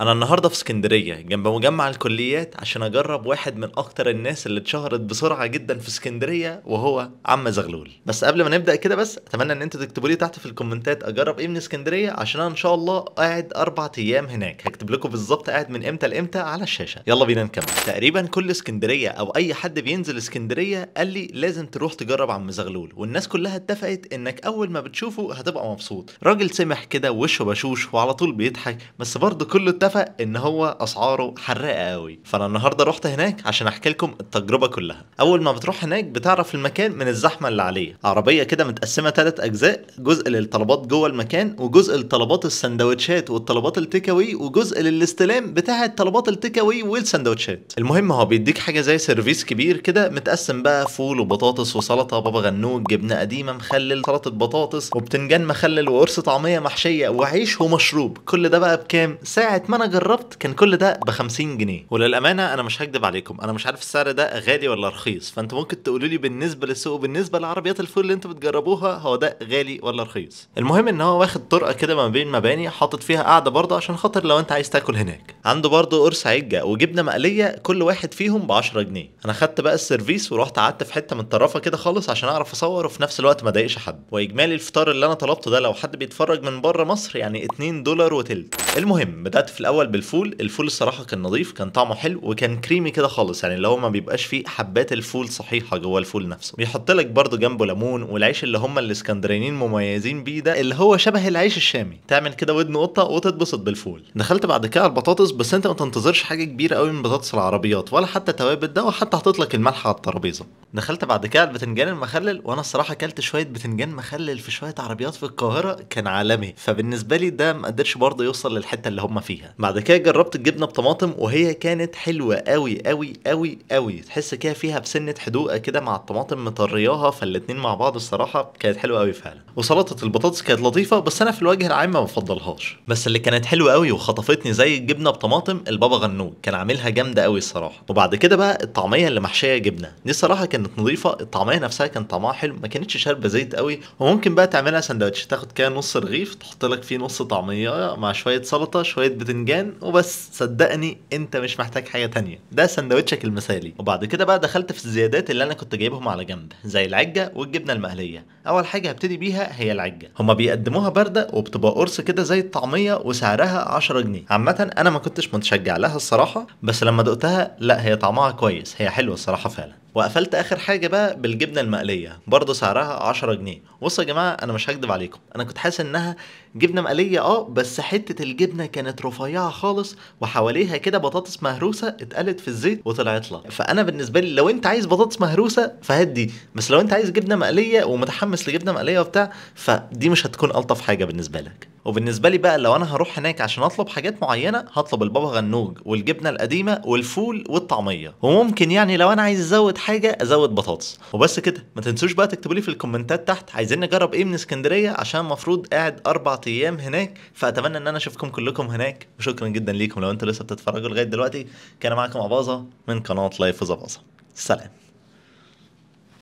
انا النهارده في اسكندريه جنب مجمع الكليات عشان اجرب واحد من اكتر الناس اللي اتشهرت بسرعه جدا في اسكندريه وهو عم زغلول بس قبل ما نبدا كده بس اتمنى ان انتوا تكتبوا لي تحت في الكومنتات اجرب ايه من اسكندريه عشان انا ان شاء الله قاعد اربع ايام هناك هكتب لكم بالظبط قاعد من امتى لامتى على الشاشه يلا بينا نكمل تقريبا كل اسكندريه او اي حد بينزل اسكندريه قال لي لازم تروح تجرب عم زغلول والناس كلها اتفقت انك اول ما بتشوفه هتبقى مبسوط راجل سمح كده وشه بشوش وعلى طول بيضحك بس برضه كله اتفق ان هو اسعاره حراقه قوي فانا النهارده رحت هناك عشان احكي لكم التجربه كلها اول ما بتروح هناك بتعرف المكان من الزحمه اللي عليه عربيه كده متقسمه ثلاث اجزاء جزء للطلبات جوه المكان وجزء لطلبات السندوتشات والطلبات التيك اواي وجزء للاستلام بتاع طلبات التيك اواي والسندوتشات المهم هو بيديك حاجه زي سيرفيس كبير كده متقسم بقى فول وبطاطس وسلطه بابا غنوج جبنه قديمه مخلل سلطه بطاطس وبتنجان مخلل وقرص طعميه محشيه وعيش ومشروب كل ده بقى بكام ساعه ما ما انا جربت كان كل ده ب 50 جنيه وللامانه انا مش هكدب عليكم انا مش عارف السعر ده غالي ولا رخيص فانتوا ممكن تقولوا لي بالنسبه للسوق وبالنسبه لعربيات الفول اللي انتوا بتجربوها هو ده غالي ولا رخيص المهم ان هو واخد طرقه كده ما بين مباني حاطط فيها قاعده برضه عشان خاطر لو انت عايز تاكل هناك عنده برضه قرص عجه وجبنه مقليه كل واحد فيهم ب 10 جنيه انا خدت بقى السيرفيس ورحت قعدت في حته من طرفه كده خالص عشان اعرف اصور وفي نفس الوقت ما اضايقش حد واجمالي الفطار اللي انا طلبته ده لو حد بيتفرج من بره مصر يعني 2 دولار وتلت المهم بدات في الاول بالفول الفول الصراحه كان نظيف كان طعمه حلو وكان كريمي كده خالص يعني اللي هو ما بيبقاش فيه حبات الفول صحيحه جوه الفول نفسه بيحط لك برده جنبه ليمون والعيش اللي هم الاسكندرانيين مميزين بيه ده اللي هو شبه العيش الشامي تعمل كده ودن قطه وتتبسط بالفول دخلت بعد كده على البطاطس بس انت ما تنتظرش حاجه كبيره قوي من بطاطس العربيات ولا حتى توابل ده وحتى حطيت لك الملح على الترابيزه دخلت بعد كده البتنجان المخلل وانا الصراحه اكلت شويه بتنجان مخلل في شويه عربيات في القاهره كان عالمي فبالنسبه لي ده ما قدرش برضه يوصل للحته اللي هم فيها بعد كده جربت الجبنه بطماطم وهي كانت حلوه قوي قوي قوي قوي تحس كده فيها بسنه حدوقه كده مع الطماطم مطرياها فالاتنين مع بعض الصراحه كانت حلوه قوي فعلا وسلطه البطاطس كانت لطيفه بس انا في الوجه العام ما بفضلهاش بس اللي كانت حلوه قوي وخطفتني زي الجبنه بطماطم البابا غنوج كان عاملها جامده قوي الصراحه وبعد كده بقى الطعميه اللي محشيه جبنه دي الصراحه كان كانت نظيفه الطعميه نفسها كان طعمها حلو ما كانتش شاربه زيت قوي وممكن بقى تعملها سندوتش تاخد كده نص رغيف تحط لك فيه نص طعميه مع شويه سلطه شويه بتنجان وبس صدقني انت مش محتاج حاجه تانية ده سندوتشك المثالي وبعد كده بقى دخلت في الزيادات اللي انا كنت جايبهم على جنب زي العجه والجبنه المقليه اول حاجه هبتدي بيها هي العجه هما بيقدموها بارده وبتبقى قرص كده زي الطعميه وسعرها 10 جنيه عامه انا ما كنتش متشجع لها الصراحه بس لما دقتها لا هي طعمها كويس هي حلوه الصراحه فعلا وقفلت اخر اخر حاجه بقى بالجبنه المقليه برضه سعرها 10 جنيه بصوا يا جماعه انا مش هكدب عليكم انا كنت حاسس انها جبنه مقليه اه بس حته الجبنه كانت رفيعه خالص وحواليها كده بطاطس مهروسه اتقلت في الزيت وطلعت لها فانا بالنسبه لي لو انت عايز بطاطس مهروسه فهات دي بس لو انت عايز جبنه مقليه ومتحمس لجبنه مقليه وبتاع فدي مش هتكون الطف حاجه بالنسبه لك وبالنسبه لي بقى لو انا هروح هناك عشان اطلب حاجات معينه هطلب البابا غنوج والجبنه القديمه والفول والطعميه وممكن يعني لو انا عايز ازود حاجه ازود بطاطس وبس كده ما تنسوش بقى تكتبوا لي في الكومنتات تحت عايزين نجرب ايه من اسكندريه عشان المفروض قاعد اربع ايام هناك فاتمنى ان انا اشوفكم كلكم هناك وشكرا جدا ليكم لو انتوا لسه بتتفرجوا لغايه دلوقتي كان معاكم اباظه من قناه لايف وزباظه سلام